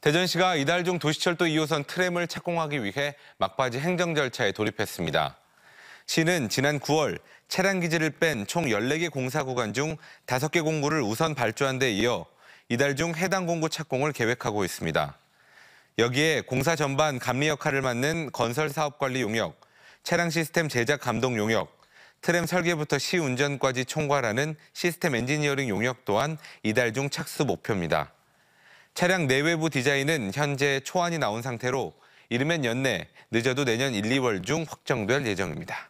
대전시가 이달 중 도시철도 2호선 트램을 착공하기 위해 막바지 행정 절차에 돌입했습니다. 시는 지난 9월 차량 기지를 뺀 총 14개 공사 구간 중 5개 공구를 우선 발주한 데 이어 이달 중 해당 공구 착공을 계획하고 있습니다. 여기에 공사 전반 감리 역할을 맡는 건설 사업 관리 용역, 차량 시스템 제작 감독 용역, 트램 설계부터 시 운전까지 총괄하는 시스템 엔지니어링 용역 또한 이달 중 착수 목표입니다. 차량 내외부 디자인은 현재 초안이 나온 상태로 이르면 연내, 늦어도 내년 1, 2월 중 확정될 예정입니다.